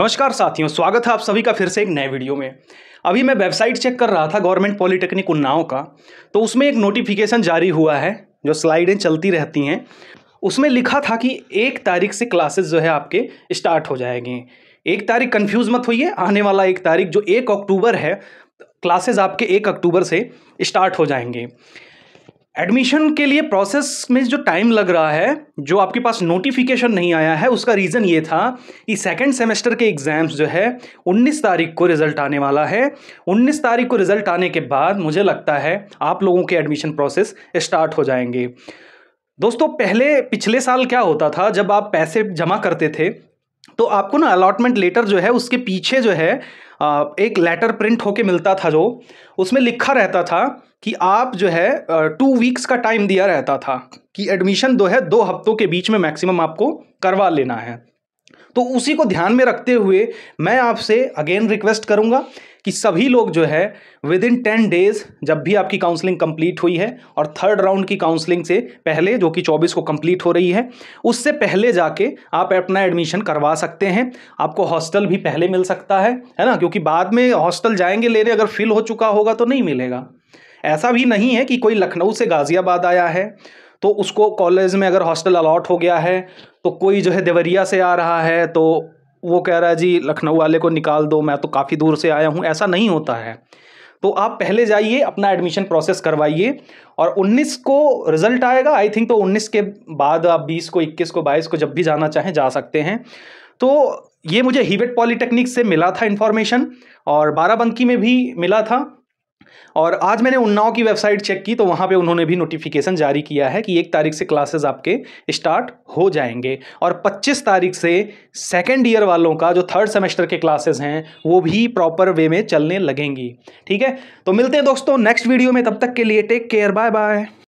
नमस्कार साथियों स्वागत है आप सभी का फिर से एक नए वीडियो में अभी मैं वेबसाइट चेक कर रहा था गवर्नमेंट पॉलिटेक्निक उन्नाव का तो उसमें एक नोटिफिकेशन जारी हुआ है जो स्लाइडें चलती रहती हैं उसमें लिखा था कि एक तारीख से क्लासेस जो है आपके स्टार्ट हो जाएंगे एक तारीख कन्फ्यूज़ मत होइए आने वाला एक तारीख जो एक अक्टूबर है क्लासेज आपके एक अक्टूबर से स्टार्ट हो जाएंगे एडमिशन के लिए प्रोसेस में जो टाइम लग रहा है जो आपके पास नोटिफिकेशन नहीं आया है उसका रीज़न ये था कि सेकेंड सेमेस्टर के एग्ज़ाम्स जो है 19 तारीख को रिज़ल्ट आने वाला है 19 तारीख को रिज़ल्ट आने के बाद मुझे लगता है आप लोगों के एडमिशन प्रोसेस स्टार्ट हो जाएंगे दोस्तों पहले पिछले साल क्या होता था जब आप पैसे जमा करते थे तो आपको ना अलॉटमेंट लेटर जो है उसके पीछे जो है एक लेटर प्रिंट होके मिलता था जो उसमें लिखा रहता था कि आप जो है टू वीक्स का टाइम दिया रहता था कि एडमिशन दो है दो हफ्तों के बीच में मैक्सिमम आपको करवा लेना है तो उसी को ध्यान में रखते हुए मैं आपसे अगेन रिक्वेस्ट करूंगा कि सभी लोग जो है विद इन टेन डेज जब भी आपकी काउंसलिंग कंप्लीट हुई है और थर्ड राउंड की काउंसलिंग से पहले जो कि चौबीस को कंप्लीट हो रही है उससे पहले जाके आप अपना एडमिशन करवा सकते हैं आपको हॉस्टल भी पहले मिल सकता है है ना क्योंकि बाद में हॉस्टल जाएंगे लेने अगर फिल हो चुका होगा तो नहीं मिलेगा ऐसा भी नहीं है कि कोई लखनऊ से गाज़ियाबाद आया है तो उसको कॉलेज में अगर हॉस्टल अलॉट हो गया है तो कोई जो है देवरिया से आ रहा है तो वो कह रहा है जी लखनऊ वाले को निकाल दो मैं तो काफ़ी दूर से आया हूँ ऐसा नहीं होता है तो आप पहले जाइए अपना एडमिशन प्रोसेस करवाइए और 19 को रिजल्ट आएगा आई थिंक तो 19 के बाद आप 20 को 21 को 22 को जब भी जाना चाहें जा सकते हैं तो ये मुझे हीवेट पॉलीटेक्निक से मिला था इन्फॉर्मेशन और बाराबंकी में भी मिला था और आज मैंने उन्नाव की वेबसाइट चेक की तो वहाँ पे उन्होंने भी नोटिफिकेशन जारी किया है कि एक तारीख से क्लासेस आपके स्टार्ट हो जाएंगे और 25 तारीख से सेकेंड ईयर वालों का जो थर्ड सेमेस्टर के क्लासेस हैं वो भी प्रॉपर वे में चलने लगेंगी ठीक है तो मिलते हैं दोस्तों नेक्स्ट वीडियो में तब तक के लिए टेक केयर बाय बाय